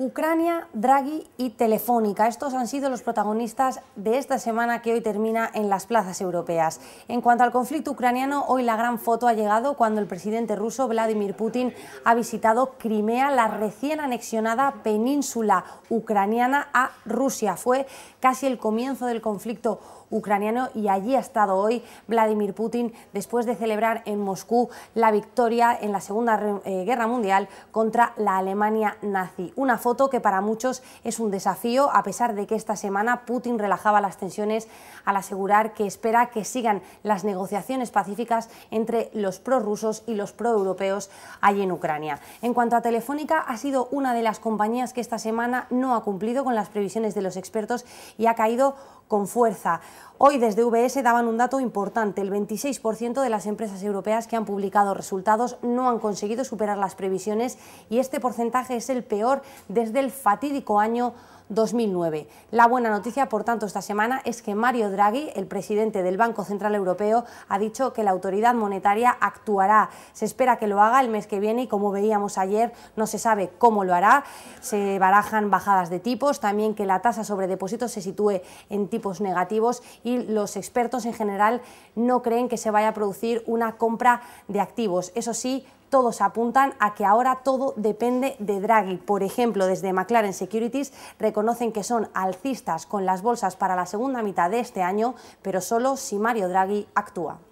Ucrania, Draghi y Telefónica. Estos han sido los protagonistas de esta semana que hoy termina en las plazas europeas. En cuanto al conflicto ucraniano, hoy la gran foto ha llegado cuando el presidente ruso Vladimir Putin ha visitado Crimea, la recién anexionada península ucraniana a Rusia. Fue casi el comienzo del conflicto ucraniano y allí ha estado hoy Vladimir Putin después de celebrar en Moscú la victoria en la Segunda eh, Guerra Mundial contra la Alemania nazi. Una que para muchos es un desafío, a pesar de que esta semana Putin relajaba las tensiones al asegurar que espera que sigan las negociaciones pacíficas entre los prorrusos y los proeuropeos allí en Ucrania. En cuanto a Telefónica, ha sido una de las compañías que esta semana no ha cumplido con las previsiones de los expertos y ha caído con fuerza. Hoy desde VS daban un dato importante, el 26% de las empresas europeas que han publicado resultados no han conseguido superar las previsiones y este porcentaje es el peor de desde el fatídico año 2009. La buena noticia, por tanto, esta semana es que Mario Draghi, el presidente del Banco Central Europeo, ha dicho que la autoridad monetaria actuará. Se espera que lo haga el mes que viene y, como veíamos ayer, no se sabe cómo lo hará. Se barajan bajadas de tipos, también que la tasa sobre depósitos se sitúe en tipos negativos y los expertos en general no creen que se vaya a producir una compra de activos. Eso sí, todos apuntan a que ahora todo depende de Draghi. Por ejemplo, desde McLaren Securities reconocen que son alcistas con las bolsas para la segunda mitad de este año, pero solo si Mario Draghi actúa.